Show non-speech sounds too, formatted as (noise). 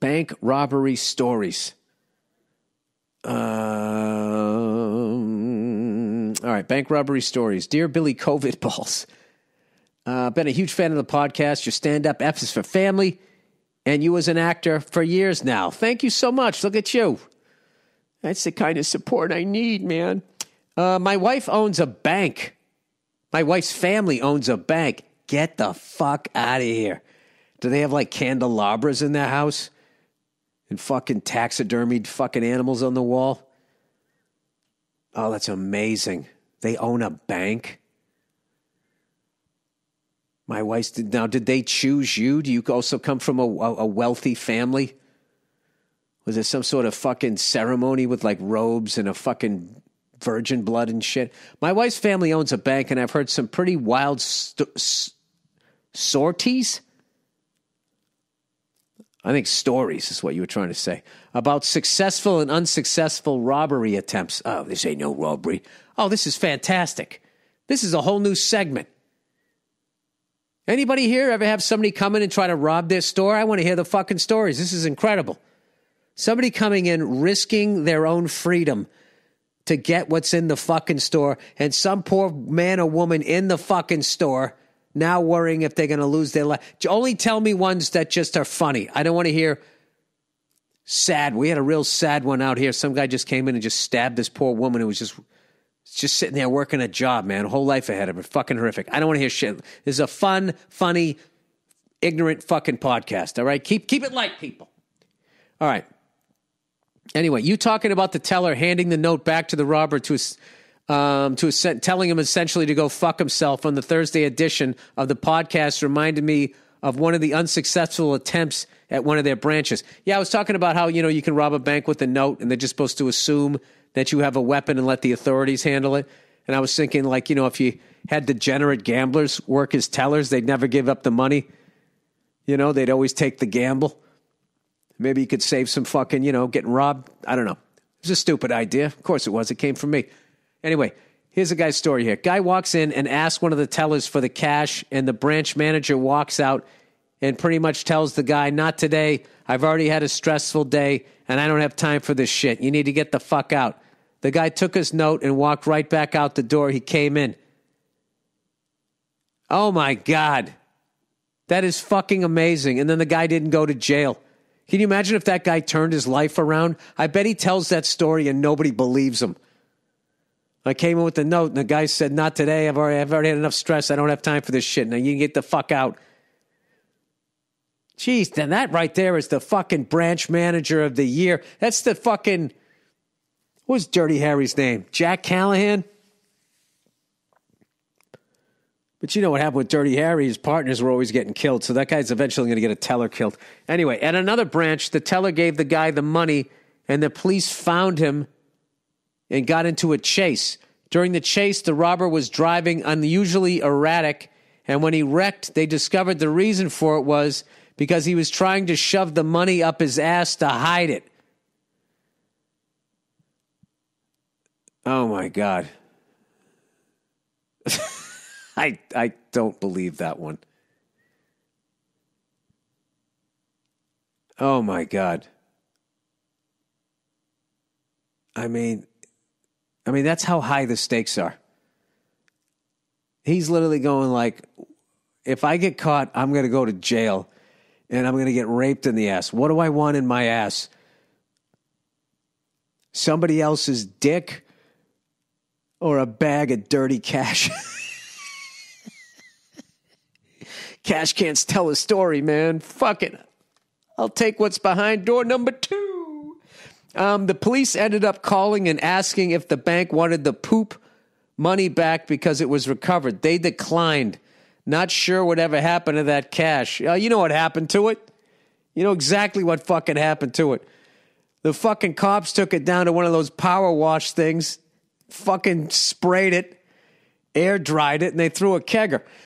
Bank robbery stories. Um, all right, bank robbery stories. Dear Billy COVID (laughs) Balls, uh, been a huge fan of the podcast. Your stand up F is for family, and you as an actor for years now. Thank you so much. Look at you. That's the kind of support I need, man. Uh, my wife owns a bank. My wife's family owns a bank. Get the fuck out of here. Do they have like candelabras in their house? and fucking taxidermied fucking animals on the wall. Oh, that's amazing. They own a bank. My wife's did, now. Did they choose you? Do you also come from a, a wealthy family? Was there some sort of fucking ceremony with like robes and a fucking virgin blood and shit? My wife's family owns a bank, and I've heard some pretty wild st- s- sorties I think stories is what you were trying to say about successful and unsuccessful robbery attempts. Oh, this ain't no robbery. Oh, this is fantastic. This is a whole new segment. Anybody here ever have somebody come in and try to rob their store? I want to hear the fucking stories. This is incredible. Somebody coming in risking their own freedom to get what's in the fucking store, and some poor man or woman in the fucking store now worrying if they're going to lose their life. Only tell me ones that just are funny. I don't want to hear sad. We had a real sad one out here. Some guy just came in and just stabbed this poor woman who was just just sitting there working a job, man. Whole life ahead of her. Fucking horrific. I don't want to hear shit. This is a fun, funny, ignorant fucking podcast. All right, keep keep it light, people. All right. Anyway, you talking about the teller handing the note back to the robber to his um, to telling him essentially to go fuck himself on the Thursday edition of the podcast reminded me of one of the unsuccessful attempts at one of their branches. Yeah, I was talking about how you know you can rob a bank with a note, and they're just supposed to assume that you have a weapon and let the authorities handle it. And I was thinking, like, you know, if you had degenerate gamblers work as tellers, they'd never give up the money. You know, they'd always take the gamble. Maybe you could save some fucking, you know, getting robbed. I don't know. It was a stupid idea. Of course it was. It came from me. Anyway, here's a guy's story here. Guy walks in and asks one of the tellers for the cash, and the branch manager walks out and pretty much tells the guy, Not today. I've already had a stressful day, and I don't have time for this shit. You need to get the fuck out. The guy took his note and walked right back out the door. He came in. Oh my God. That is fucking amazing. And then the guy didn't go to jail. Can you imagine if that guy turned his life around? I bet he tells that story and nobody believes him. I came in with the note, and the guy said, "Not today. I've already, I've already had enough stress. I don't have time for this shit. Now you can get the fuck out." Jeez, then that right there is the fucking branch manager of the year. That's the fucking what's Dirty Harry's name? Jack Callahan. But you know what happened with Dirty Harry? His partners were always getting killed, so that guy's eventually going to get a teller killed. Anyway, at another branch, the teller gave the guy the money, and the police found him and got into a chase. During the chase, the robber was driving unusually erratic, and when he wrecked, they discovered the reason for it was because he was trying to shove the money up his ass to hide it. Oh my God. (laughs) I, I don't believe that one. Oh my God. I mean, I mean, that's how high the stakes are. He's literally going like, if I get caught, I'm going to go to jail and I'm going to get raped in the ass. What do I want in my ass? Somebody else's dick or a bag of dirty cash? (laughs) cash can't tell a story, man. Fuck it. I'll take what's behind door number two. Um, the police ended up calling and asking if the bank wanted the poop money back because it was recovered. They declined. Not sure whatever happened to that cash. Uh, you know what happened to it. You know exactly what fucking happened to it. The fucking cops took it down to one of those power wash things, fucking sprayed it, air dried it, and they threw a kegger.